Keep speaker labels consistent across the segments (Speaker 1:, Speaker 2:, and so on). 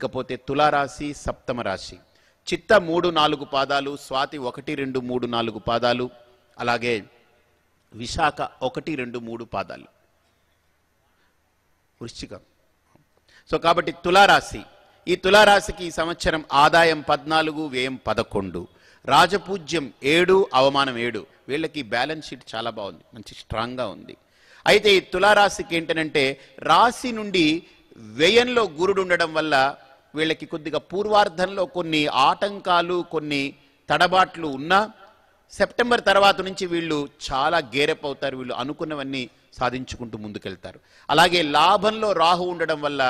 Speaker 1: ఇకపోతే తులారాశి సప్తమ రాశి చిత్త మూడు నాలుగు పాదాలు స్వాతి ఒకటి రెండు మూడు నాలుగు పాదాలు అలాగే విశాఖ ఒకటి రెండు మూడు పాదాలు వృశ్చికం సో కాబట్టి తులారాశి ఈ తులారాశికి ఈ సంవత్సరం ఆదాయం పద్నాలుగు వ్యయం పదకొండు రాజపూజ్యం ఏడు అవమానం ఏడు వీళ్ళకి బ్యాలెన్స్ షీట్ చాలా బాగుంది మంచి స్ట్రాంగ్గా ఉంది అయితే ఈ తులారాశికి ఏంటనంటే రాశి నుండి వ్యయంలో గురుడు ఉండడం వల్ల వీళ్ళకి కొద్దిగా పూర్వార్ధంలో కొన్ని ఆటంకాలు కొన్ని తడబాట్లు ఉన్నా సెప్టెంబర్ తర్వాత నుంచి వీళ్ళు చాలా గేరప్ అవుతారు వీళ్ళు అనుకున్నవన్నీ సాధించుకుంటూ ముందుకెళ్తారు అలాగే లాభంలో రాహు ఉండడం వల్ల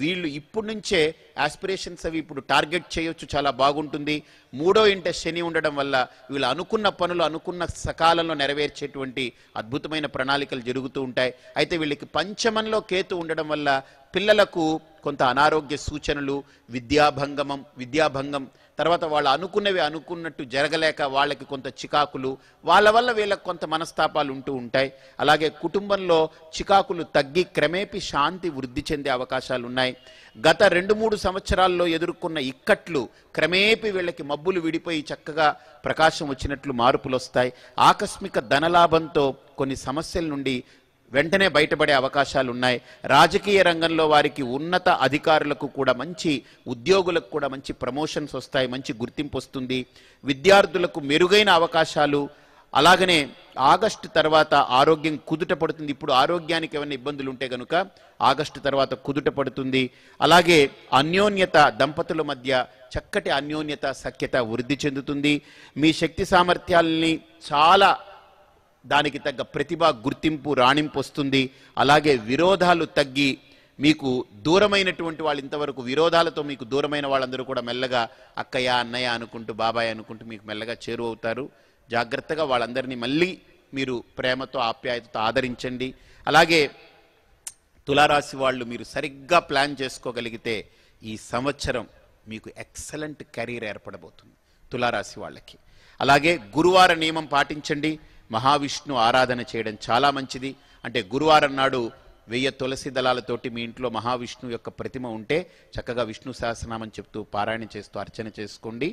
Speaker 1: వీళ్ళు ఇప్పటి నుంచే ఆస్పిరేషన్స్ అవి ఇప్పుడు టార్గెట్ చేయొచ్చు చాలా బాగుంటుంది మూడో ఇంట శని ఉండడం వల్ల వీళ్ళు అనుకున్న పనులు అనుకున్న సకాలంలో నెరవేర్చేటువంటి అద్భుతమైన ప్రణాళికలు జరుగుతూ ఉంటాయి అయితే వీళ్ళకి పంచమంలో కేతు ఉండడం వల్ల పిల్లలకు కొంత అనారోగ్య సూచనలు విద్యాభంగమం విద్యాభంగం తర్వాత వాళ్ళు అనుకున్నవి అనుకున్నట్టు జరగలేక వాళ్ళకి కొంత చికాకులు వాళ్ళ వల్ల వీళ్ళకి కొంత మనస్తాపాలు ఉంటూ ఉంటాయి అలాగే కుటుంబంలో చికాకులు తగ్గి క్రమేపి శాంతి వృద్ధి చెందే అవకాశాలు ఉన్నాయి గత రెండు మూడు సంవత్సరాల్లో ఎదుర్కొన్న ఇక్కట్లు క్రమేపి వీళ్ళకి మబ్బులు విడిపోయి చక్కగా ప్రకాశం వచ్చినట్లు మార్పులు వస్తాయి ఆకస్మిక ధనలాభంతో కొన్ని సమస్యల నుండి వెంటనే బయటపడే అవకాశాలు ఉన్నాయి రాజకీయ రంగంలో వారికి ఉన్నత అధికారులకు కూడా మంచి ఉద్యోగులకు కూడా మంచి ప్రమోషన్స్ వస్తాయి మంచి గుర్తింపు వస్తుంది విద్యార్థులకు మెరుగైన అవకాశాలు అలాగనే ఆగస్టు తర్వాత ఆరోగ్యం కుదుట పడుతుంది ఇప్పుడు ఆరోగ్యానికి ఏమైనా ఇబ్బందులు ఉంటే కనుక ఆగస్టు తర్వాత కుదుట పడుతుంది అలాగే అన్యోన్యత దంపతుల మధ్య చక్కటి అన్యోన్యత సఖ్యత వృద్ధి చెందుతుంది మీ శక్తి సామర్థ్యాలని చాలా దానికి తగ్గ ప్రతిభ గుర్తింపు రాణింపు వస్తుంది అలాగే విరోధాలు తగ్గి మీకు దూరమైనటువంటి వాళ్ళు ఇంతవరకు విరోధాలతో మీకు దూరమైన వాళ్ళందరూ కూడా మెల్లగా అక్కయ్య అన్నయ్య అనుకుంటూ బాబాయ్ అనుకుంటూ మీకు మెల్లగా అవుతారు జాగ్రత్తగా వాళ్ళందరినీ మళ్ళీ మీరు ప్రేమతో ఆప్యాయతతో ఆదరించండి అలాగే తులారాశి వాళ్ళు మీరు సరిగ్గా ప్లాన్ చేసుకోగలిగితే ఈ సంవత్సరం మీకు ఎక్సలెంట్ కెరీర్ ఏర్పడబోతుంది తులారాశి వాళ్ళకి అలాగే గురువార నియమం పాటించండి మహావిష్ణు ఆరాధన చేయడం చాలా మంచిది అంటే గురువారం నాడు వెయ్యి తులసి దళాలతోటి మీ ఇంట్లో మహావిష్ణు యొక్క ప్రతిమ ఉంటే చక్కగా విష్ణు సహస్రనామని చెప్తూ పారాయణ చేస్తూ అర్చన చేసుకోండి